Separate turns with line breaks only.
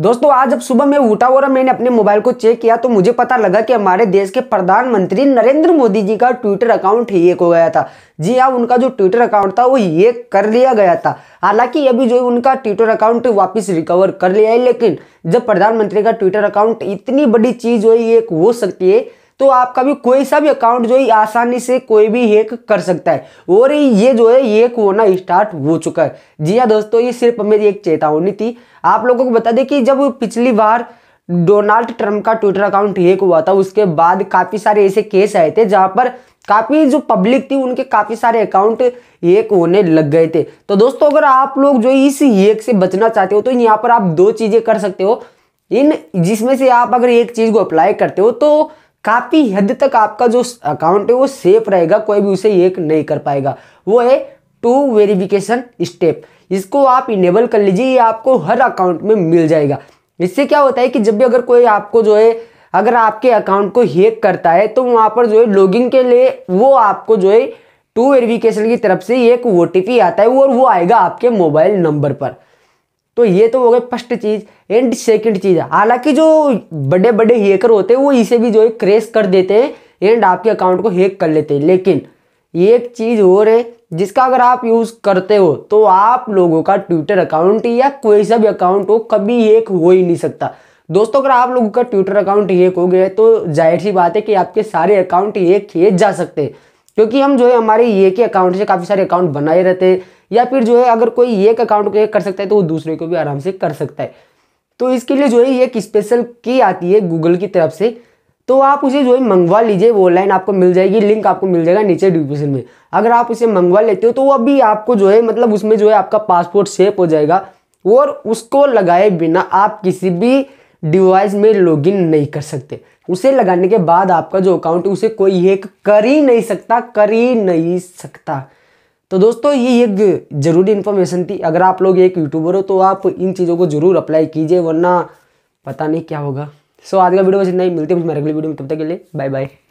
दोस्तों आज जब सुबह मैं उठा और मैंने अपने मोबाइल को चेक किया तो मुझे पता लगा कि हमारे देश के प्रधानमंत्री नरेंद्र मोदी जी का ट्विटर अकाउंट हैक हो गया था जी हाँ उनका जो ट्विटर अकाउंट था वो ये कर लिया गया था हालांकि अभी जो उनका ट्विटर अकाउंट वापस रिकवर कर लिया है लेकिन जब प्रधानमंत्री का ट्विटर अकाउंट इतनी बड़ी चीज़ हुई एक हो सकती है तो आपका भी कोई सा भी अकाउंट जो है आसानी से कोई भी हैक कर सकता है और ये जो है हैक होना स्टार्ट हो चुका है जी हाँ दोस्तों ये सिर्फ मेरी एक चेतावनी थी आप लोगों को बता दें कि जब पिछली बार डोनाल्ड ट्रंप का ट्विटर अकाउंट हैक हुआ था उसके बाद काफ़ी सारे ऐसे केस आए थे जहां पर काफ़ी जो पब्लिक थी उनके काफ़ी सारे अकाउंट एक होने लग गए थे तो दोस्तों अगर आप लोग जो इस एक से बचना चाहते हो तो यहाँ पर आप दो चीज़ें कर सकते हो इन जिसमें से आप अगर एक चीज़ को अप्लाई करते हो तो काफ़ी हद तक आपका जो अकाउंट है वो सेफ रहेगा कोई भी उसे ये नहीं कर पाएगा वो है टू वेरिफिकेशन स्टेप इसको आप इनेबल कर लीजिए ये आपको हर अकाउंट में मिल जाएगा इससे क्या होता है कि जब भी अगर कोई आपको जो है अगर आपके अकाउंट को हैक करता है तो वहाँ पर जो है लॉगिन के लिए वो आपको जो है टू वेरिफिकेशन की तरफ से एक ओ आता है और वो आएगा आपके मोबाइल नंबर पर तो ये तो हो गए फर्स्ट चीज़ एंड सेकंड चीज़ हालांकि जो बड़े बड़े हैकर होते हैं वो इसे भी जो है क्रेश कर देते हैं एंड आपके अकाउंट को हैक कर लेते हैं लेकिन एक चीज़ और है जिसका अगर आप यूज़ करते हो तो आप लोगों का ट्विटर अकाउंट या कोई सा भी अकाउंट हो कभी हैक हो ही नहीं सकता दोस्तों अगर आप लोगों का ट्विटर अकाउंट हैक हो गया तो जाहिर सी बात है कि आपके सारे अकाउंट हैक किए जा सकते हैं क्योंकि हम जो है हमारे ये के अकाउंट से काफ़ी सारे अकाउंट बनाए रहते हैं या फिर जो है अगर कोई एक अकाउंट को एक कर सकता है तो वो दूसरे को भी आराम से कर सकता है तो इसके लिए जो है एक स्पेशल की आती है गूगल की तरफ से तो आप उसे जो है मंगवा लीजिए वो ऑनलाइन आपको मिल जाएगी लिंक आपको मिल जाएगा नीचे डिस्क्रिप्शन में अगर आप उसे मंगवा लेते हो तो वो अभी आपको जो है मतलब उसमें जो है आपका पासपोर्ट सेफ हो जाएगा और उसको लगाए बिना आप किसी भी डिवाइस में लॉगिन नहीं कर सकते उसे लगाने के बाद आपका जो अकाउंट है उसे कोई हैक कर ही नहीं सकता कर ही नहीं सकता तो दोस्तों ये एक ज़रूरी इन्फॉर्मेशन थी अगर आप लोग एक यूट्यूबर हो तो आप इन चीज़ों को ज़रूर अप्लाई कीजिए वरना पता नहीं क्या होगा सो so, आज का वीडियो बस इतना ही मिलते हैं मेरे अगली वीडियो में तब तक के लिए बाय बाय